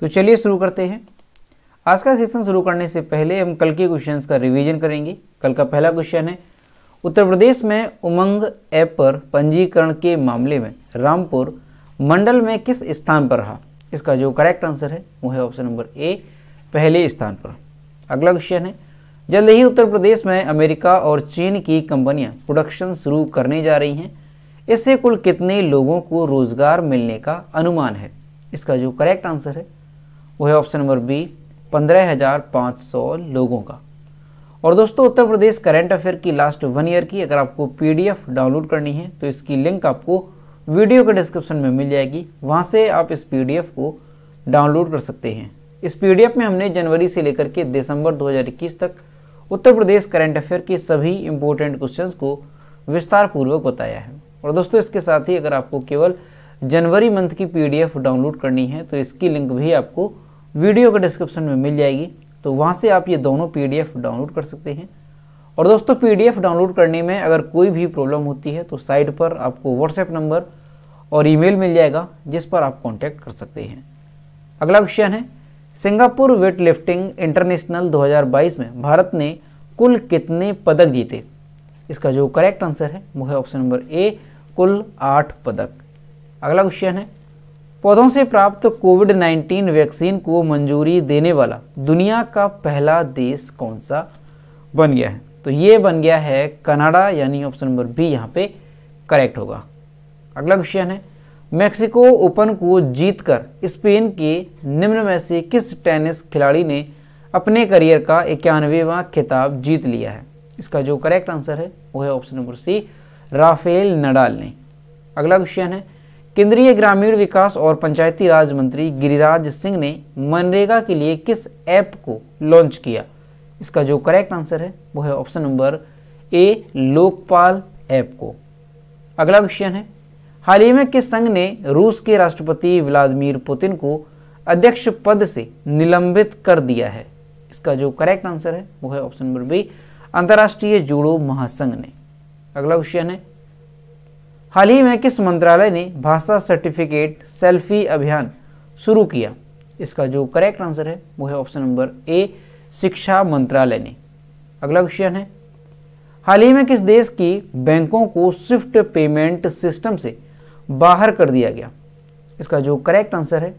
तो चलिए शुरू करते हैं आज का सेशन शुरू करने से पहले हम कल के क्वेश्चन का रिविजन करेंगे कल का पहला क्वेश्चन है उत्तर प्रदेश में उमंग ऐप पर पंजीकरण के मामले में रामपुर मंडल में किस स्थान पर रहा इसका जो करेक्ट आंसर है वो है ऑप्शन नंबर ए पहले स्थान पर अगला क्वेश्चन है जल्द ही उत्तर प्रदेश में अमेरिका और चीन की कंपनियां प्रोडक्शन शुरू करने जा रही हैं इससे कुल कितने लोगों को रोजगार मिलने का अनुमान है इसका जो करेक्ट आंसर है वो है ऑप्शन नंबर बी पंद्रह हज़ार पाँच सौ लोगों का और दोस्तों उत्तर प्रदेश करंट अफेयर की लास्ट वन ईयर की अगर आपको पीडीएफ डाउनलोड करनी है तो इसकी लिंक आपको वीडियो के डिस्क्रिप्शन में मिल जाएगी वहाँ से आप इस पीडीएफ को डाउनलोड कर सकते हैं इस पीडीएफ में हमने जनवरी से लेकर के दिसंबर 2021 तक उत्तर प्रदेश करंट अफेयर के सभी इम्पोर्टेंट क्वेश्चंस को विस्तार पूर्वक बताया है और दोस्तों इसके साथ ही अगर आपको केवल जनवरी मंथ की पी डाउनलोड करनी है तो इसकी लिंक भी आपको वीडियो के डिस्क्रिप्शन में मिल जाएगी तो वहाँ से आप ये दोनों पी डाउनलोड कर सकते हैं और दोस्तों पी डाउनलोड करने में अगर कोई भी प्रॉब्लम होती है तो साइट पर आपको व्हाट्सएप नंबर और ईमेल मिल जाएगा जिस पर आप कॉन्टैक्ट कर सकते हैं अगला क्वेश्चन है सिंगापुर वेट लिफ्टिंग इंटरनेशनल 2022 में भारत ने कुल कितने पदक जीते इसका जो करेक्ट आंसर है वो है ऑप्शन नंबर ए कुल आठ पदक अगला क्वेश्चन है पौधों से प्राप्त कोविड 19 वैक्सीन को मंजूरी देने वाला दुनिया का पहला देश कौन सा बन गया है तो ये बन गया है कनाडा यानी ऑप्शन नंबर बी यहाँ पे करेक्ट होगा अगला क्वेश्चन है मेक्सिको ओपन को जीतकर स्पेन के निम्न में से किस टेनिस खिलाड़ी ने अपने करियर का इक्यानवेवा खिताब जीत लिया है इसका जो करेक्ट आंसर है वो है option number C Rafael Nadal ने अगला क्वेश्चन है केंद्रीय ग्रामीण विकास और पंचायती राज मंत्री गिरिराज सिंह ने मनरेगा के लिए किस ऐप को लॉन्च किया इसका जो करेक्ट आंसर है वो है option number A Lokpal app को अगला क्वेश्चन है हाल ही में किस संघ ने रूस के राष्ट्रपति व्लादिमीर पुतिन को अध्यक्ष पद से निलंबित कर दिया है इसका जो करेक्ट आंसर है वो है ऑप्शन नंबर बी अंतर्राष्ट्रीय जूडो महासंघ ने अगला क्वेश्चन है हाल ही में किस मंत्रालय ने भाषा सर्टिफिकेट सेल्फी अभियान शुरू किया इसका जो करेक्ट आंसर है वो है ऑप्शन नंबर ए शिक्षा मंत्रालय ने अगला क्वेश्चन है हाल ही में किस देश की बैंकों को स्विफ्ट पेमेंट सिस्टम से बाहर कर दिया गया इसका जो करेक्ट आंसर है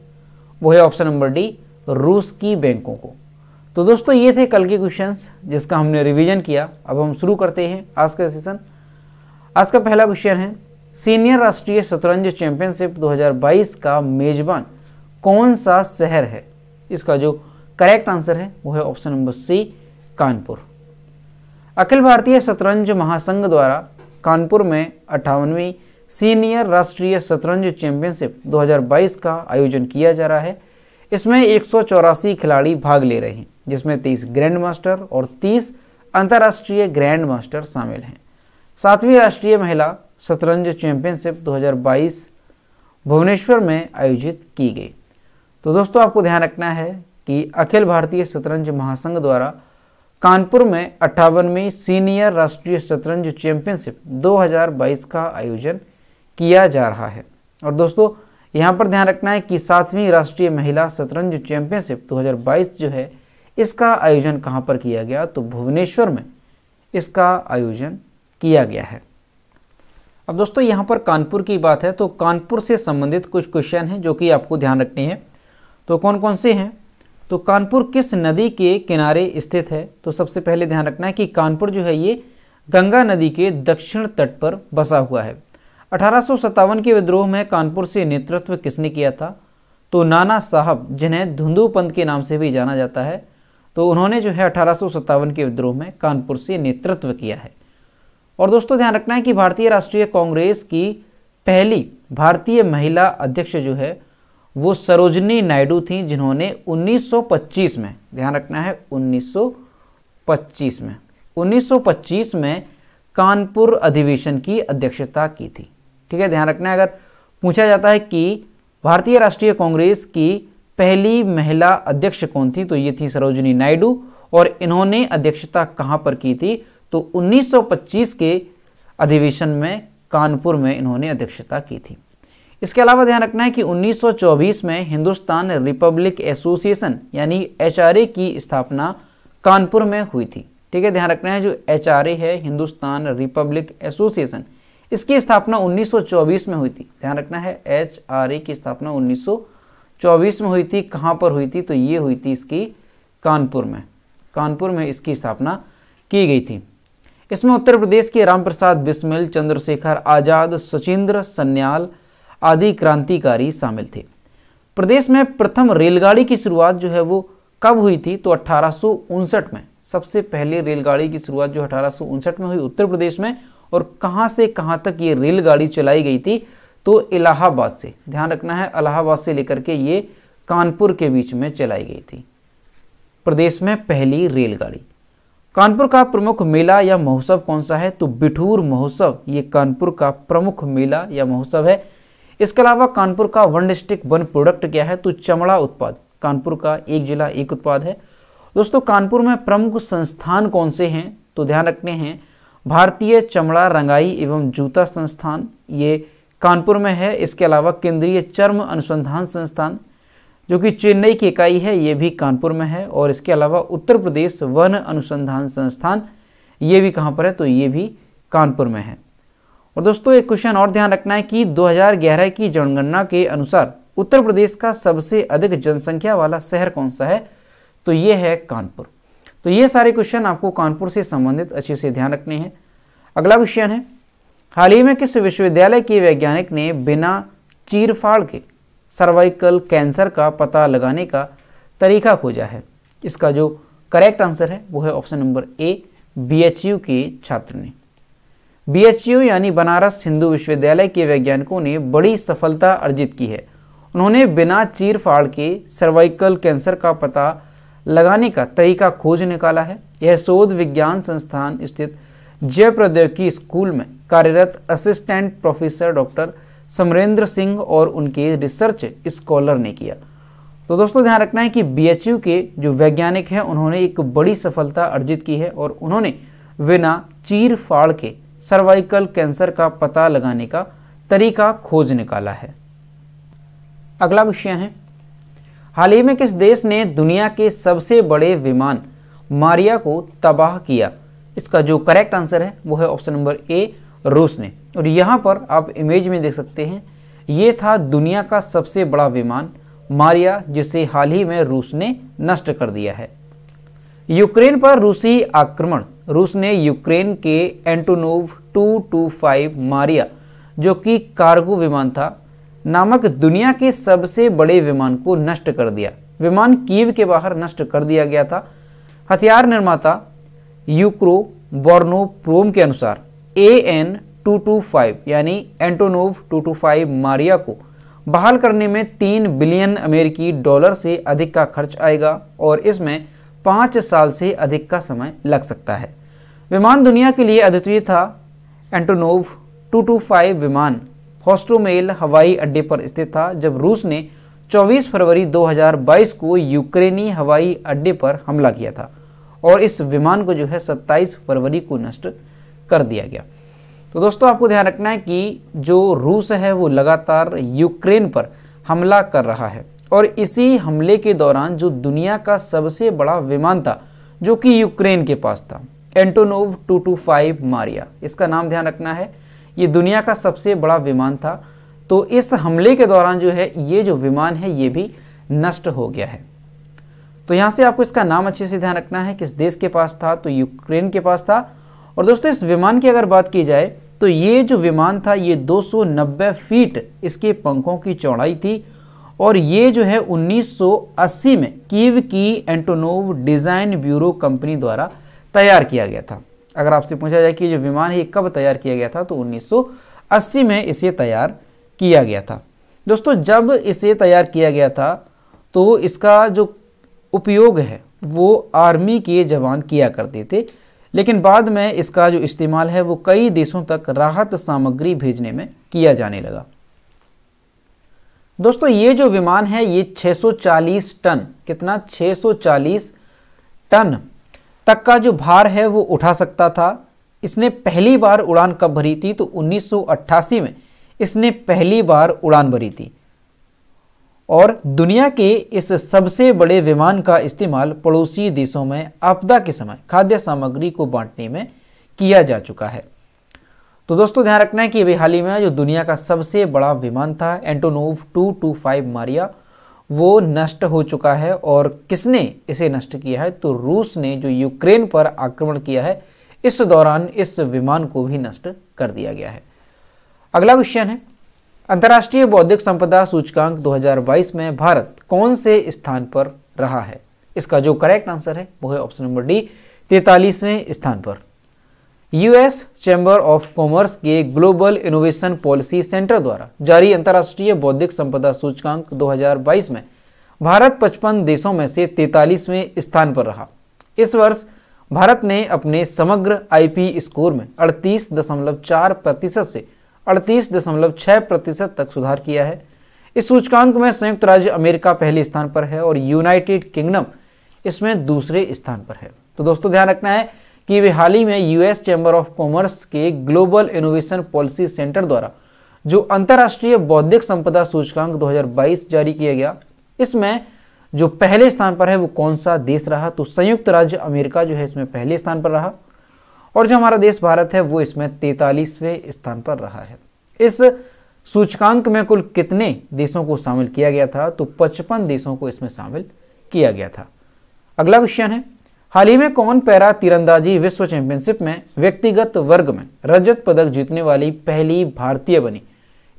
वो है ऑप्शन नंबर डी रूस की बैंकों को तो दोस्तों ये थे कल के क्वेश्चंस जिसका हमने रिवीजन किया अब हम शुरू करते हैं आज का सेशन आज का पहला क्वेश्चन है सीनियर राष्ट्रीय शतरंज चैंपियनशिप 2022 का मेजबान कौन सा शहर है इसका जो करेक्ट आंसर है वो है ऑप्शन नंबर सी कानपुर अखिल भारतीय शतरंज महासंघ द्वारा कानपुर में अट्ठावनवीं सीनियर राष्ट्रीय शतरंज चैंपियनशिप 2022 का आयोजन किया जा रहा है इसमें एक खिलाड़ी भाग ले रहे हैं जिसमें 30 ग्रैंड मास्टर और 30 अंतर्राष्ट्रीय ग्रैंड मास्टर शामिल हैं सातवीं राष्ट्रीय महिला शतरंज चैंपियनशिप 2022 भुवनेश्वर में आयोजित की गई तो दोस्तों आपको ध्यान रखना है कि अखिल भारतीय शतरंज महासंघ द्वारा कानपुर में अट्ठावनवीं सीनियर राष्ट्रीय शतरंज चैंपियनशिप 2022 का आयोजन किया जा रहा है और दोस्तों यहाँ पर ध्यान रखना है कि सातवीं राष्ट्रीय महिला शतरंज चैंपियनशिप 2022 जो है इसका आयोजन कहाँ पर किया गया तो भुवनेश्वर में इसका आयोजन किया गया है अब दोस्तों यहाँ पर कानपुर की बात है तो कानपुर से संबंधित कुछ क्वेश्चन हैं जो कि आपको ध्यान रखने हैं तो कौन कौन से हैं तो कानपुर किस नदी के किनारे स्थित है तो सबसे पहले ध्यान रखना है कि कानपुर जो है ये गंगा नदी के दक्षिण तट पर बसा हुआ है अठारह के विद्रोह में कानपुर से नेतृत्व किसने किया था तो नाना साहब जिन्हें धुंधू पंत के नाम से भी जाना जाता है तो उन्होंने जो है अठारह के विद्रोह में कानपुर से नेतृत्व किया है और दोस्तों ध्यान रखना है कि भारतीय राष्ट्रीय कांग्रेस की पहली भारतीय महिला अध्यक्ष जो है वो सरोजनी नायडू थी जिन्होंने 1925 में ध्यान रखना है 1925 में 1925 में कानपुर अधिवेशन की अध्यक्षता की थी ठीक है ध्यान रखना है अगर पूछा जाता है कि भारतीय राष्ट्रीय कांग्रेस की पहली महिला अध्यक्ष कौन थी तो ये थी सरोजनी नायडू और इन्होंने अध्यक्षता कहाँ पर की थी तो 1925 के अधिवेशन में कानपुर में इन्होंने अध्यक्षता की थी इसके अलावा ध्यान रखना है कि 1924 में हिंदुस्तान रिपब्लिक एसोसिएशन यानी एच की स्थापना कानपुर में हुई थी ठीक है ध्यान रखना है जो एच है हिंदुस्तान रिपब्लिक एसोसिएशन इसकी स्थापना 1924 में हुई थी ध्यान रखना है एच की स्थापना 1924 में हुई थी कहाँ पर हुई थी तो ये हुई थी इसकी कानपुर में कानपुर में इसकी स्थापना की गई थी इसमें उत्तर प्रदेश के राम प्रसाद बिस्मिल चंद्रशेखर आज़ाद सचिंद्र सन्याल आदि क्रांतिकारी शामिल थे प्रदेश में प्रथम रेलगाड़ी की शुरुआत जो है वो कब हुई थी तो अट्ठारह में सबसे पहले रेलगाड़ी की शुरुआत जो अठारह में हुई उत्तर प्रदेश में और कहाँ से कहाँ तक ये रेलगाड़ी चलाई गई थी तो इलाहाबाद से ध्यान रखना है इलाहाबाद से लेकर के ये कानपुर के बीच में चलाई गई थी प्रदेश में पहली रेलगाड़ी कानपुर का प्रमुख मेला या महोत्सव कौन सा है तो बिठूर महोत्सव ये कानपुर का प्रमुख मेला या महोत्सव है इसके अलावा कानपुर का वन डिस्ट्रिक्ट वन प्रोडक्ट क्या है तो चमड़ा उत्पाद कानपुर का एक जिला एक उत्पाद है दोस्तों कानपुर में प्रमुख संस्थान कौन से हैं तो ध्यान रखने हैं भारतीय चमड़ा रंगाई एवं जूता संस्थान ये कानपुर में है इसके अलावा केंद्रीय चर्म अनुसंधान संस्थान जो कि चेन्नई की इकाई है ये भी कानपुर में है और इसके अलावा उत्तर प्रदेश वन अनुसंधान संस्थान ये भी कहाँ पर है तो ये भी कानपुर में है और दोस्तों एक क्वेश्चन और ध्यान रखना है कि 2011 की जनगणना के अनुसार उत्तर प्रदेश का सबसे अधिक जनसंख्या वाला शहर कौन सा है तो ये है कानपुर तो ये सारे क्वेश्चन आपको कानपुर से संबंधित अच्छे से ध्यान रखने हैं अगला क्वेश्चन है हाल ही में किस विश्वविद्यालय के वैज्ञानिक ने बिना चीरफाड़ के सर्वाइकल कैंसर का पता लगाने का तरीका खोजा है इसका जो करेक्ट आंसर है वो है ऑप्शन नंबर ए बी के छात्र ने बी यानी बनारस हिंदू विश्वविद्यालय के वैज्ञानिकों ने बड़ी सफलता अर्जित की है उन्होंने बिना चीर फाड़ के सर्वाइकल कैंसर का पता लगाने का तरीका खोज निकाला है यह शोध विज्ञान संस्थान स्थित जय प्रौद्योगिकी स्कूल में कार्यरत assistant professor doctor Samarendra Singh और उनके रिसर्च स्कॉलर ने किया तो दोस्तों ध्यान रखना है कि बी के जो वैज्ञानिक हैं उन्होंने एक बड़ी सफलता अर्जित की है और उन्होंने बिना चीर फाड़ के सर्वाइकल कैंसर का पता लगाने का तरीका खोज निकाला है अगला क्वेश्चन है हाल ही में किस देश ने दुनिया के सबसे बड़े विमान मारिया को तबाह किया इसका जो करेक्ट आंसर है वो है ऑप्शन नंबर ए रूस ने और यहाँ पर आप इमेज में देख सकते हैं ये था दुनिया का सबसे बड़ा विमान मारिया जिसे हाल ही में रूस ने नष्ट कर दिया है यूक्रेन पर रूसी आक्रमण रूस ने यूक्रेन के एंटोनोव 225 मारिया जो कि कार्गो विमान था नामक दुनिया के सबसे बड़े विमान को नष्ट कर दिया विमान कीव के बाहर नष्ट कर दिया गया था हथियार निर्माता यूक्रो बोर्नो प्रोम के अनुसार ए एन 225 यानी एंटोनोव 225 मारिया को बहाल करने में तीन बिलियन अमेरिकी डॉलर से अधिक का खर्च आएगा और इसमें पाँच साल से अधिक का समय लग सकता है विमान दुनिया के लिए अद्वितीय था एंटोनोव 225 विमान हॉस्टोमेल हवाई अड्डे पर स्थित था जब रूस ने 24 फरवरी 2022 को यूक्रेनी हवाई अड्डे पर हमला किया था और इस विमान को जो है 27 फरवरी को नष्ट कर दिया गया तो दोस्तों आपको ध्यान रखना है कि जो रूस है वो लगातार यूक्रेन पर हमला कर रहा है और इसी हमले के दौरान जो दुनिया का सबसे बड़ा विमान था जो कि यूक्रेन के पास था एंटोनोव 225 मारिया इसका नाम ध्यान रखना है ये दुनिया का सबसे बड़ा विमान था तो इस हमले के दौरान जो है ये जो विमान है ये भी नष्ट हो गया है तो यहां से आपको इसका नाम अच्छे से ध्यान रखना है किस देश के पास था तो यूक्रेन के पास था और दोस्तों इस विमान की अगर बात की जाए तो ये जो विमान था ये 290 फीट इसके पंखों की चौड़ाई थी और ये जो है 1980 में कीव की एंटोनोव डिज़ाइन ब्यूरो कंपनी द्वारा तैयार किया गया था अगर आपसे पूछा जाए कि जो विमान है कब तैयार किया गया था तो 1980 में इसे तैयार किया गया था दोस्तों जब इसे तैयार किया गया था तो इसका जो उपयोग है वो आर्मी के जवान किया करते थे लेकिन बाद में इसका जो इस्तेमाल है वो कई देशों तक राहत सामग्री भेजने में किया जाने लगा दोस्तों ये जो विमान है ये 640 टन कितना 640 टन तक का जो भार है वो उठा सकता था इसने पहली बार उड़ान कब भरी थी तो 1988 में इसने पहली बार उड़ान भरी थी और दुनिया के इस सबसे बड़े विमान का इस्तेमाल पड़ोसी देशों में आपदा के समय खाद्य सामग्री को बांटने में किया जा चुका है तो दोस्तों ध्यान रखना है कि अभी हाल ही में जो दुनिया का सबसे बड़ा विमान था एंटोनोव 225 मारिया वो नष्ट हो चुका है और किसने इसे नष्ट किया है तो रूस ने जो यूक्रेन पर आक्रमण किया है इस दौरान इस विमान को भी नष्ट कर दिया गया है अगला क्वेश्चन है अंतर्राष्ट्रीय बौद्धिक संपदा सूचकांक 2022 में भारत कौन से स्थान पर रहा है इसका जो करेक्ट आंसर है वो है ऑप्शन नंबर डी तैतालीसवें स्थान पर यूएस चैम्बर ऑफ कॉमर्स के ग्लोबल इनोवेशन पॉलिसी सेंटर द्वारा जारी अंतर्राष्ट्रीय बौद्धिक संपदा सूचकांक 2022 में भारत 55 देशों में से 43वें स्थान पर रहा इस वर्ष भारत ने अपने समग्र आईपी स्कोर में 38.4 प्रतिशत से अड़तीस दशमलव प्रतिशत तक सुधार किया है इस सूचकांक में संयुक्त राज्य अमेरिका पहले स्थान पर है और यूनाइटेड किंगडम इसमें दूसरे स्थान पर है तो दोस्तों ध्यान रखना है कि वे हाल ही में यूएस चैंबर ऑफ कॉमर्स के ग्लोबल इनोवेशन पॉलिसी सेंटर द्वारा जो अंतर्राष्ट्रीय बौद्धिक संपदा सूचकांक 2022 जारी किया गया इसमें जो पहले स्थान पर है वो कौन सा देश रहा तो संयुक्त राज्य अमेरिका जो है इसमें पहले स्थान पर रहा और जो हमारा देश भारत है वो इसमें तैतालीसवें स्थान पर रहा है इस सूचकांक में कुल कितने देशों को शामिल किया गया था तो पचपन देशों को इसमें शामिल किया गया था अगला क्वेश्चन है हाल ही में कौन पैरा तीरंदाजी विश्व चैंपियनशिप में व्यक्तिगत वर्ग में रजत पदक जीतने वाली पहली भारतीय बनी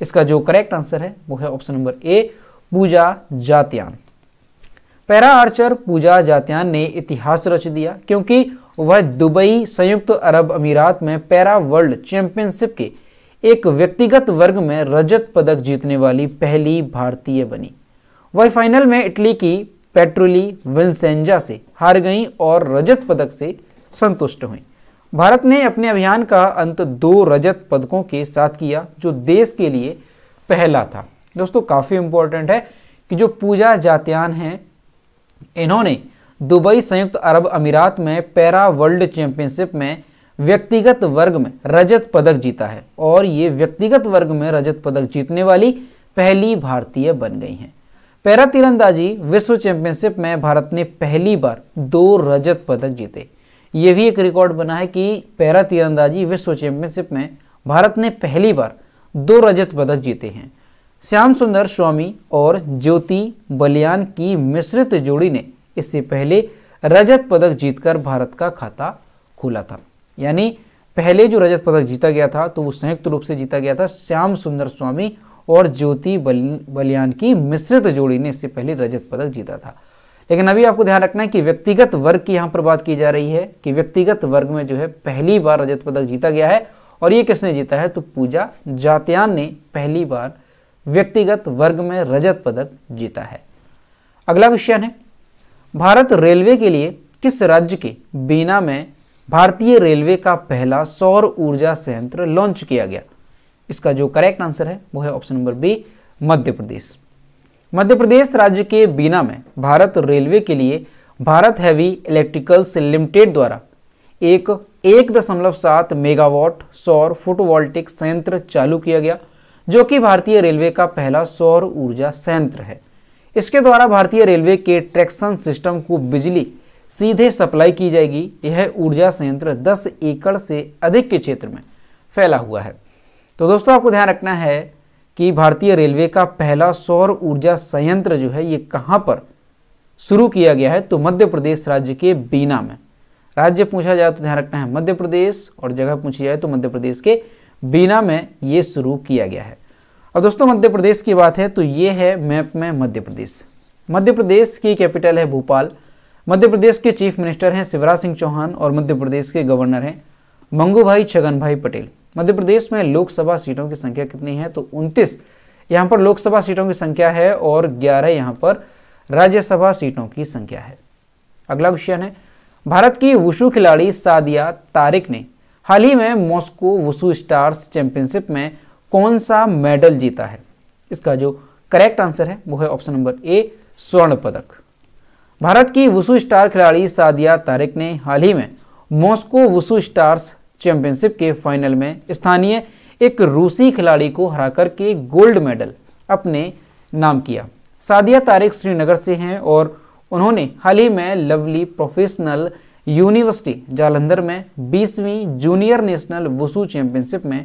इसका जो करेक्ट आंसर है वो है option number A Pooja Jatyan para archer Pooja Jatyan ने इतिहास रच दिया क्योंकि वह दुबई संयुक्त अरब अमीरात में पैरा वर्ल्ड चैंपियनशिप के एक व्यक्तिगत वर्ग में रजत पदक जीतने वाली पहली भारतीय बनी वह फाइनल में इटली की पेट्रोली विंसेंजा से हार गई और रजत पदक से संतुष्ट हुई भारत ने अपने अभियान का अंत दो रजत पदकों के साथ किया जो देश के लिए पहला था दोस्तों काफ़ी इंपॉर्टेंट है कि जो पूजा जात्यान है इन्होंने दुबई संयुक्त अरब अमीरात में पैरा वर्ल्ड चैंपियनशिप में व्यक्तिगत वर्ग में रजत पदक जीता है और ये व्यक्तिगत वर्ग में रजत पदक जीतने वाली पहली भारतीय बन गई हैं पैरा तीरंदाजी विश्व चैंपियनशिप में भारत ने पहली बार दो रजत पदक जीते ये भी एक रिकॉर्ड बना है कि पैरा तीरंदाजी विश्व चैंपियनशिप में भारत ने पहली बार दो रजत पदक जीते हैं श्याम सुंदर स्वामी और ज्योति बलियान की मिश्रित जोड़ी ने इससे पहले रजत पदक जीतकर भारत का खाता खुला था यानी पहले जो रजत पदक जीता गया था तो वो संयुक्त रूप से जीता गया था श्याम सुंदर स्वामी और ज्योति बल बलियान की मिश्रित जोड़ी ने इससे पहले रजत पदक जीता था लेकिन अभी आपको ध्यान रखना है कि व्यक्तिगत वर्ग की यहाँ पर बात की जा रही है कि व्यक्तिगत वर्ग में जो है पहली बार रजत पदक जीता गया है और ये किसने जीता है तो पूजा जातियान ने पहली बार व्यक्तिगत वर्ग में रजत पदक जीता है अगला क्वेश्चन है भारत रेलवे के लिए किस राज्य के बीना में भारतीय रेलवे का पहला सौर ऊर्जा संयंत्र लॉन्च किया गया इसका जो करेक्ट आंसर है वो है option number B Madhya Pradesh Madhya Pradesh राज्य के बीना में भारत रेलवे के लिए भारत हैवी इलेक्ट्रिकल्स लिमिटेड द्वारा एक एक दशमलव सात मेगावाट सौर फोटोवोल्टिक संयंत्र चालू किया गया जो कि भारतीय रेलवे का पहला सौर ऊर्जा संयंत्र है इसके द्वारा भारतीय रेलवे के ट्रैक्शन सिस्टम को बिजली सीधे सप्लाई की जाएगी यह ऊर्जा संयंत्र 10 एकड़ से अधिक के क्षेत्र में फैला हुआ है तो दोस्तों आपको ध्यान रखना है कि भारतीय रेलवे का पहला सौर ऊर्जा संयंत्र जो है ये कहाँ पर शुरू किया गया है तो मध्य प्रदेश राज्य के बीना में राज्य पूछा जाए तो ध्यान रखना है मध्य प्रदेश और जगह पूछी जाए तो मध्य प्रदेश के बीना में ये शुरू किया गया है अब दोस्तों मध्य प्रदेश की बात है तो ये है मैप में मध्य प्रदेश मध्य प्रदेश की कैपिटल है भोपाल मध्य प्रदेश के चीफ मिनिस्टर हैं शिवराज सिंह चौहान और मध्य प्रदेश के गवर्नर हैं मंगू भाई छगन भाई पटेल मध्य प्रदेश में लोकसभा सीटों की संख्या कितनी है तो उनतीस यहाँ पर लोकसभा सीटों की संख्या है और ग्यारह यहाँ पर राज्यसभा सीटों की संख्या है अगला क्वेश्चन है भारत की वुशु खिलाड़ी सादिया तारिक ने हाल ही में मॉस्को वुशु स्टार्स चैंपियनशिप में कौन सा मेडल जीता है इसका जो करेक्ट आंसर है वो है ऑप्शन नंबर ए स्वर्ण पदक भारत की वुसु स्टार खिलाड़ी सादिया तारिक ने हाल ही में मॉस्को वुसु स्टार्स चैंपियनशिप के फाइनल में स्थानीय एक रूसी खिलाड़ी को हरा करके गोल्ड मेडल अपने नाम किया सादिया तारिक श्रीनगर से हैं और उन्होंने हाल ही में लवली प्रोफेशनल यूनिवर्सिटी जालंधर में 20वीं जूनियर नेशनल वुसू चैंपियनशिप में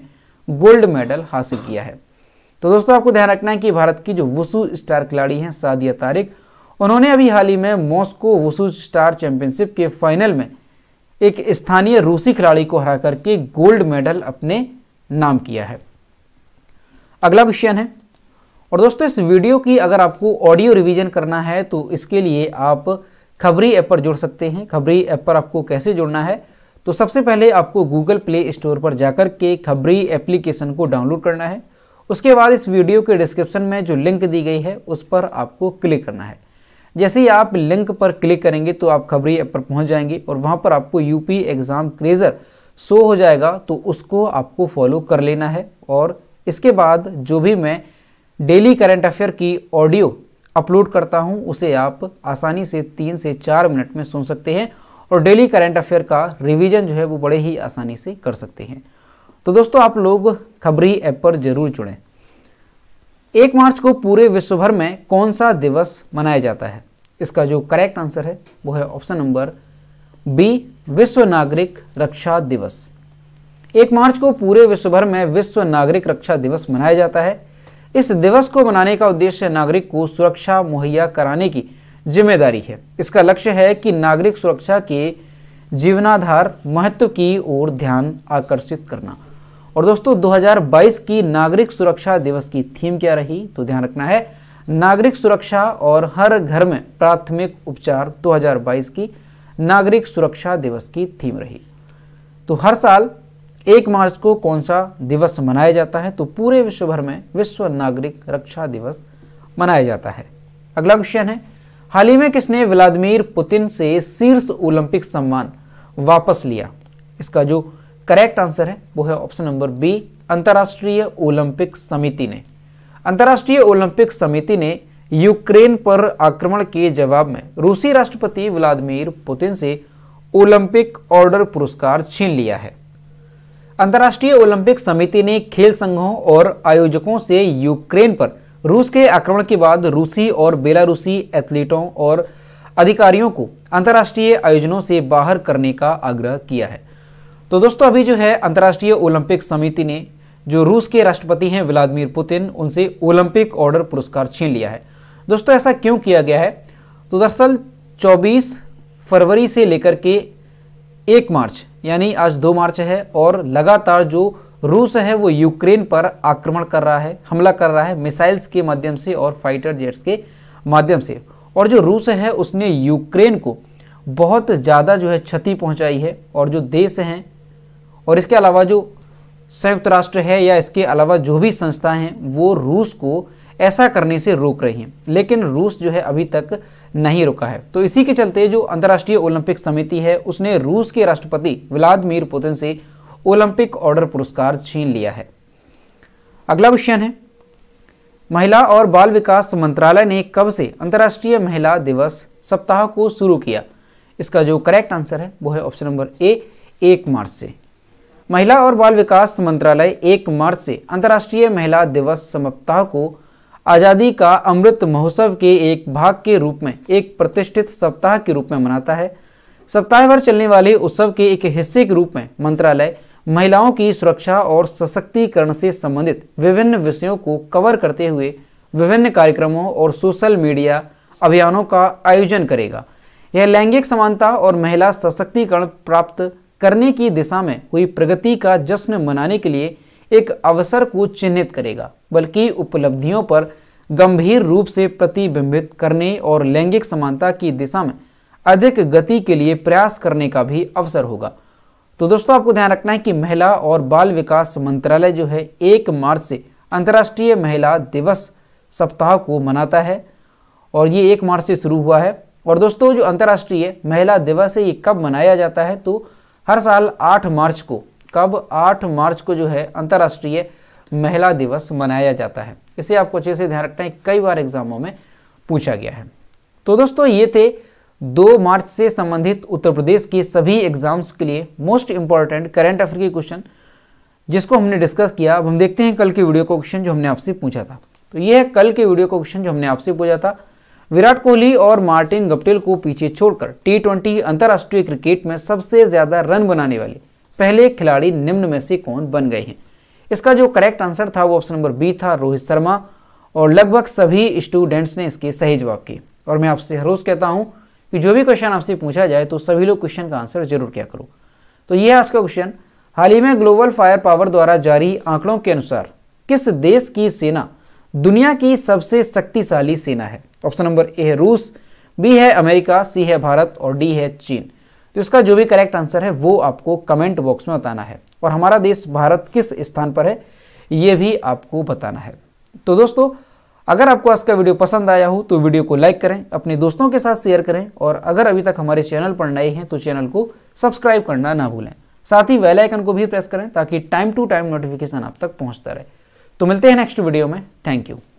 गोल्ड मेडल हासिल किया है तो दोस्तों आपको ध्यान रखना है कि भारत की जो वुसू स्टार खिलाड़ी हैं सादिया तारिक उन्होंने अभी हाल ही में मॉस्को वुसू स्टार चैंपियनशिप के फाइनल में एक स्थानीय रूसी खिलाड़ी को हरा करके गोल्ड मेडल अपने नाम किया है अगला क्वेश्चन है और दोस्तों इस वीडियो की अगर आपको ऑडियो रिवीजन करना है तो इसके लिए आप खबरी ऐप पर जुड़ सकते हैं खबरी ऐप पर आपको कैसे जुड़ना है तो सबसे पहले आपको गूगल प्ले स्टोर पर जाकर के खबरी एप्लीकेशन को डाउनलोड करना है उसके बाद इस वीडियो के डिस्क्रिप्शन में जो लिंक दी गई है उस पर आपको क्लिक करना है जैसे ही आप लिंक पर क्लिक करेंगे तो आप खबरी ऐप पर पहुंच जाएंगे और वहां पर आपको यूपी एग्ज़ाम क्रेज़र शो हो जाएगा तो उसको आपको फॉलो कर लेना है और इसके बाद जो भी मैं डेली करंट अफेयर की ऑडियो अपलोड करता हूं उसे आप आसानी से तीन से चार मिनट में सुन सकते हैं और डेली करंट अफेयर का रिवीजन जो है वो बड़े ही आसानी से कर सकते हैं तो दोस्तों आप लोग खबरी ऐप पर जरूर जुड़ें एक मार्च को पूरे विश्व भर में कौन सा दिवस मनाया जाता है इसका जो करेक्ट आंसर है वो है ऑप्शन नंबर बी विश्व नागरिक रक्षा दिवस एक मार्च को पूरे विश्व भर में विश्व नागरिक रक्षा दिवस मनाया जाता है इस दिवस को मनाने का उद्देश्य नागरिक को सुरक्षा मुहैया कराने की जिम्मेदारी है इसका लक्ष्य है कि नागरिक सुरक्षा के जीवनाधार महत्व की ओर ध्यान आकर्षित करना और दोस्तों 2022 की नागरिक सुरक्षा दिवस की थीम क्या रही तो ध्यान रखना है नागरिक सुरक्षा और हर घर में प्राथमिक उपचार 2022 की नागरिक सुरक्षा दिवस की थीम रही तो हर साल एक मार्च को कौन सा दिवस मनाया जाता है तो पूरे विश्व भर में विश्व नागरिक रक्षा दिवस मनाया जाता है अगला क्वेश्चन है हाल ही में किसने व्लादिमीर पुतिन से शीर्ष ओलंपिक सम्मान वापस लिया इसका जो करेक्ट आंसर है वो है ऑप्शन नंबर बी अंतर्राष्ट्रीय ओलंपिक समिति ने अंतर्राष्ट्रीय ओलंपिक समिति ने यूक्रेन पर आक्रमण के जवाब में रूसी राष्ट्रपति व्लादिमीर पुतिन से ओलंपिक ऑर्डर पुरस्कार छीन लिया है अंतर्राष्ट्रीय ओलंपिक समिति ने खेल संघों और आयोजकों से यूक्रेन पर रूस के आक्रमण के बाद रूसी और बेलारूसी एथलीटों और अधिकारियों को अंतर्राष्ट्रीय आयोजनों से बाहर करने का आग्रह किया है तो दोस्तों अभी जो है अंतर्राष्ट्रीय ओलंपिक समिति ने जो रूस के राष्ट्रपति हैं व्लादिमीर पुतिन उनसे ओलंपिक ऑर्डर पुरस्कार छीन लिया है दोस्तों ऐसा क्यों किया गया है तो दरअसल 24 फरवरी से लेकर के 1 मार्च यानी आज 2 मार्च है और लगातार जो रूस है वो यूक्रेन पर आक्रमण कर रहा है हमला कर रहा है मिसाइल्स के माध्यम से और फाइटर जेट्स के माध्यम से और जो रूस है उसने यूक्रेन को बहुत ज़्यादा जो है क्षति पहुंचाई है और जो देश हैं और इसके अलावा जो संयुक्त राष्ट्र है या इसके अलावा जो भी संस्थाएं हैं वो रूस को ऐसा करने से रोक रही हैं लेकिन रूस जो है अभी तक नहीं रुका है तो इसी के चलते जो अंतर्राष्ट्रीय ओलंपिक समिति है उसने रूस के राष्ट्रपति व्लादिमिर पुतिन से ओलंपिक ऑर्डर पुरस्कार छीन लिया है अगला क्वेश्चन है महिला और बाल विकास मंत्रालय ने कब से अंतर्राष्ट्रीय महिला दिवस सप्ताह को शुरू किया इसका जो करेक्ट आंसर है वो है ऑप्शन नंबर ए एक मार्च से महिला और बाल विकास मंत्रालय एक मार्च से अंतर्राष्ट्रीय महिला दिवस सप्ताह को आज़ादी का अमृत महोत्सव के एक भाग के रूप में एक प्रतिष्ठित सप्ताह के रूप में मनाता है सप्ताह भर चलने वाले उत्सव के एक हिस्से के रूप में मंत्रालय महिलाओं की सुरक्षा और सशक्तिकरण से संबंधित विभिन्न विषयों को कवर करते हुए विभिन्न कार्यक्रमों और सोशल मीडिया अभियानों का आयोजन करेगा यह लैंगिक समानता और महिला सशक्तिकरण प्राप्त करने की दिशा में हुई प्रगति का जश्न मनाने के लिए एक अवसर को चिन्हित करेगा बल्कि उपलब्धियों पर गंभीर रूप से प्रतिबिंबित करने और लैंगिक समानता की दिशा में अधिक गति के लिए प्रयास करने का भी अवसर होगा तो दोस्तों आपको ध्यान रखना है कि महिला और बाल विकास मंत्रालय जो है एक मार्च से अंतर्राष्ट्रीय महिला दिवस सप्ताह को मनाता है और ये एक मार्च से शुरू हुआ है और दोस्तों जो अंतर्राष्ट्रीय महिला दिवस है ये कब मनाया जाता है तो हर साल 8 मार्च को कब 8 मार्च को जो है अंतर्राष्ट्रीय महिला दिवस मनाया जाता है इसे आपको अच्छे से ध्यान रखना है कई बार एग्जामों में पूछा गया है तो दोस्तों ये थे दो मार्च से संबंधित उत्तर प्रदेश के सभी एग्जाम्स के लिए मोस्ट इंपॉर्टेंट करेंट अफेयर के क्वेश्चन जिसको हमने डिस्कस किया अब हम देखते हैं कल के वीडियो का क्वेश्चन जो हमने आपसे पूछा था तो यह है कल के वीडियो का क्वेश्चन जो हमने आपसे पूछा था विराट कोहली और मार्टिन गप्टिल को पीछे छोड़कर टी ट्वेंटी अंतर्राष्ट्रीय क्रिकेट में सबसे ज्यादा रन बनाने वाले पहले खिलाड़ी निम्न में से कौन बन गए हैं इसका जो करेक्ट आंसर था वो ऑप्शन नंबर बी था रोहित शर्मा और लगभग सभी स्टूडेंट्स ने इसके सही जवाब किए और मैं आपसे रोज कहता हूं कि जो भी क्वेश्चन आपसे पूछा जाए तो सभी लोग क्वेश्चन का आंसर जरूर क्या करो तो यह है आज का क्वेश्चन हाल ही में ग्लोबल फायर पावर द्वारा जारी आंकड़ों के अनुसार किस देश की सेना दुनिया की सबसे शक्तिशाली सेना है ऑप्शन नंबर ए है रूस बी है अमेरिका सी है भारत और डी है चीन तो इसका जो भी करेक्ट आंसर है वो आपको कमेंट बॉक्स में बताना है और हमारा देश भारत किस स्थान पर है ये भी आपको बताना है तो दोस्तों अगर आपको आज का वीडियो पसंद आया हो तो वीडियो को लाइक करें अपने दोस्तों के साथ शेयर करें और अगर अभी तक हमारे चैनल पर नए हैं तो चैनल को सब्सक्राइब करना ना भूलें साथ ही वेल आइकन को भी प्रेस करें ताकि टाइम टू टाइम नोटिफिकेशन आप तक पहुंचता रहे तो मिलते हैं नेक्स्ट वीडियो में थैंक यू